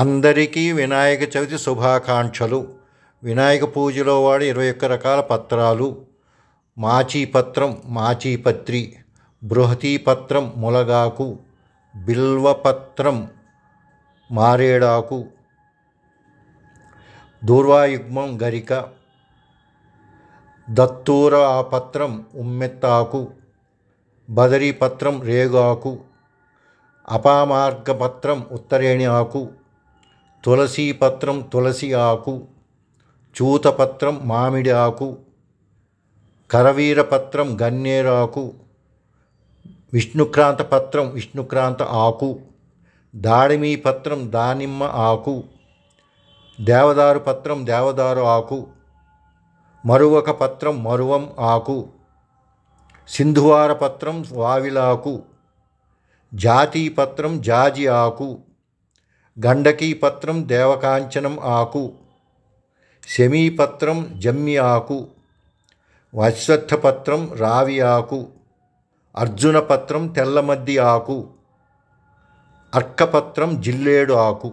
అందరికీ వినాయక చవితి శుభాకాంక్షలు వినాయక పూజలో వాడే ఇరవై ఒక్క రకాల పత్రాలు మాచీపత్రం మాచీపత్రి బృహతీపత్రం ములగాకు బిల్వపత్రం మారేడాకు దూర్వాయుగ్మం గరిక దత్తూర పత్రం ఉమ్మెత్తాకు బదరీపత్రం రేగాకు అపామార్గపత్రం ఉత్తరేణి ఆకు తులసీ పత్రం తులసి ఆకు చూతపత్రం మామిడి ఆకు కరవీరపత్రం గన్నేరాకు విష్ణుక్రాంత పత్రం విష్ణుక్రాంత ఆకు దాడిమీ పత్రం దానిమ్మ ఆకు దేవదారు పత్రం దేవదారు ఆకు మరువక పత్రం మరువం ఆకు సింధువార పత్రం వావిలాకు జాతీ పత్రం జాజి ఆకు గండకీపత్రం దేవకాంచనం ఆకు శమీపత్రం జమ్మి ఆకు వశ్వత్థపత్రం రావి ఆకు అర్జునపత్రం తెల్లమద్ది ఆకు అర్కపత్రం జిల్లేడు ఆకు